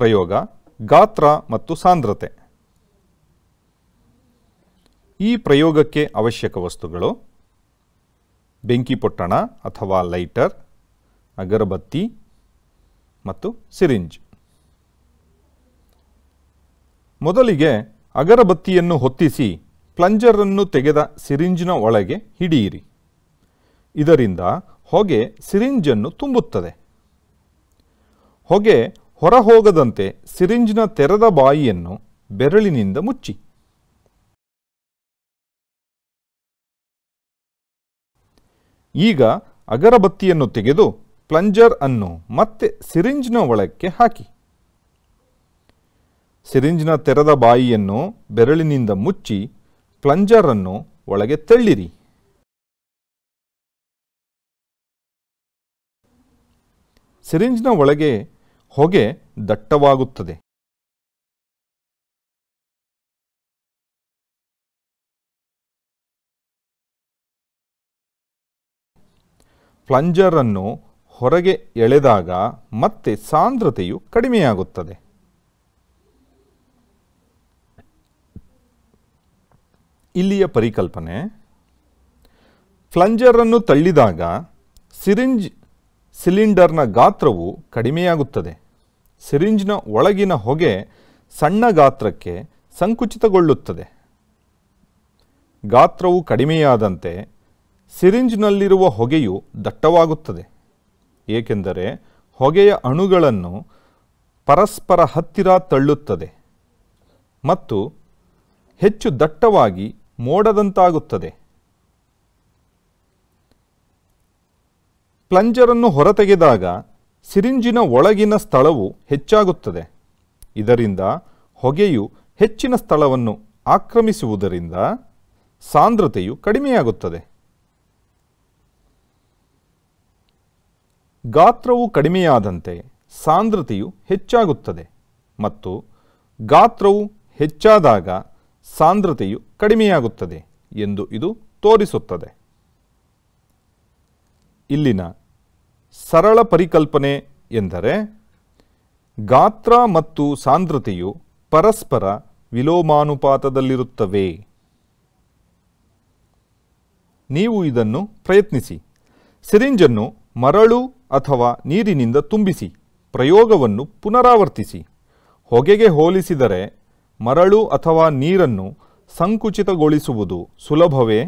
ಪ್ರಯೋಗ ಗಾತ್ರ ಮತ್ತು ಸಾಂದ್ರತೆ ಈ ಪ್ರಯೋಗಕ್ಕೆ ಅವಶ್ಯಕ ವಸ್ತುಗಳು ಬೆಂಕಿ ಪೊಟ್ಟಣ ಅಥವಾ ಲೈಟರ್ ಅಗರಬತ್ತಿ ಮತ್ತು ಸಿರಿಂಜ್ ಮೊದಲಿಗೆ ಅಗರಬತ್ತಿಯನ್ನು ಹೊತ್ತಿಸಿ ಪ್ಲಂಜರನ್ನು ತೆಗೆದ ಸಿರಿಂಜ್ನ ಒಳಗೆ ಹಿಡಿಯಿರಿ ಇದರಿಂದ ಹೊಗೆ ಸಿರಿಂಜನ್ನು ತುಂಬುತ್ತದೆ ಹೊಗೆ ಹೋಗದಂತೆ ಸಿರಿಂಜ್ನ ತೆರೆದ ಬಾಯಿಯನ್ನು ಬೆರಳಿನಿಂದ ಮುಚ್ಚಿ ಈಗ ಅಗರಬತ್ತಿಯನ್ನು ತೆಗೆದು ಪ್ಲಂಜರ್ ಅನ್ನು ಮತ್ತೆ ಸಿರಿಂಜ್ನ ಒಳಕ್ಕೆ ಹಾಕಿ ಸಿರಿಂಜ್ನ ತೆರೆದ ಬಾಯಿಯನ್ನು ಬೆರಳಿನಿಂದ ಮುಚ್ಚಿ ಪ್ಲಂಜರ್ ಅನ್ನು ಒಳಗೆ ತಳ್ಳಿರಿ ಸಿರಿಂಜ್ನ ಒಳಗೆ ಹೊಗೆ ದಟ್ಟವಾಗುತ್ತದೆ ಪ್ಲಂಜರನ್ನು ಹೊರಗೆ ಎಳೆದಾಗ ಮತ್ತೆ ಸಾಂದ್ರತೆಯು ಕಡಿಮೆಯಾಗುತ್ತದೆ ಇಲ್ಲಿಯ ಪರಿಕಲ್ಪನೆ ಫ್ಲಂಜರನ್ನು ತಳ್ಳಿದಾಗ ಸಿರಿಂಜ್ ಸಿಲಿಂಡರ್ನ ಗಾತ್ರವು ಕಡಿಮೆಯಾಗುತ್ತದೆ ಸಿರಿಂಜ್ನ ಒಳಗಿನ ಹೊಗೆ ಸಣ್ಣ ಗಾತ್ರಕ್ಕೆ ಸಂಕುಚಿತಗೊಳ್ಳುತ್ತದೆ ಗಾತ್ರವು ಕಡಿಮೆಯಾದಂತೆ ಸಿರಿಂಜ್ನಲ್ಲಿರುವ ಹೊಗೆಯು ದಟ್ಟವಾಗುತ್ತದೆ ಏಕೆಂದರೆ ಹೊಗೆಯ ಅಣುಗಳನ್ನು ಪರಸ್ಪರ ಹತ್ತಿರ ತಳ್ಳುತ್ತದೆ ಮತ್ತು ಹೆಚ್ಚು ದಟ್ಟವಾಗಿ ಮೋಡದಂತಾಗುತ್ತದೆ ಪ್ಲಂಜರನ್ನು ಹೊರತೆಗೆದಾಗ ಸಿರಿಂಜಿನ ಒಳಗಿನ ಸ್ಥಳವು ಹೆಚ್ಚಾಗುತ್ತದೆ ಇದರಿಂದ ಹೊಗೆಯು ಹೆಚ್ಚಿನ ಸ್ಥಳವನ್ನು ಆಕ್ರಮಿಸುವುದರಿಂದ ಸಾಂದ್ರತೆಯು ಕಡಿಮೆಯಾಗುತ್ತದೆ ಗಾತ್ರವು ಕಡಿಮೆಯಾದಂತೆ ಸಾಂದ್ರತೆಯು ಹೆಚ್ಚಾಗುತ್ತದೆ ಮತ್ತು ಗಾತ್ರವು ಹೆಚ್ಚಾದಾಗ ಸಾಂದ್ರತೆಯು ಕಡಿಮೆಯಾಗುತ್ತದೆ ಎಂದು ಇದು ತೋರಿಸುತ್ತದೆ ಇಲ್ಲಿನ ಸರಳ ಪರಿಕಲ್ಪನೆ ಎಂದರೆ ಗಾತ್ರ ಮತ್ತು ಸಾಂದ್ರತೆಯು ಪರಸ್ಪರ ವಿಲೋಮಾನುಪಾತದಲ್ಲಿರುತ್ತವೆ ನೀವು ಇದನ್ನು ಪ್ರಯತ್ನಿಸಿ ಸಿರಿಂಜನ್ನು ಮರಳು ಅಥವಾ ನೀರಿನಿಂದ ತುಂಬಿಸಿ ಪ್ರಯೋಗವನ್ನು ಪುನರಾವರ್ತಿಸಿ ಹೊಗೆಗೆ ಹೋಲಿಸಿದರೆ ಮರಳು ಅಥವಾ ನೀರನ್ನು ಸಂಕುಚಿತಗೊಳಿಸುವುದು ಸುಲಭವೇ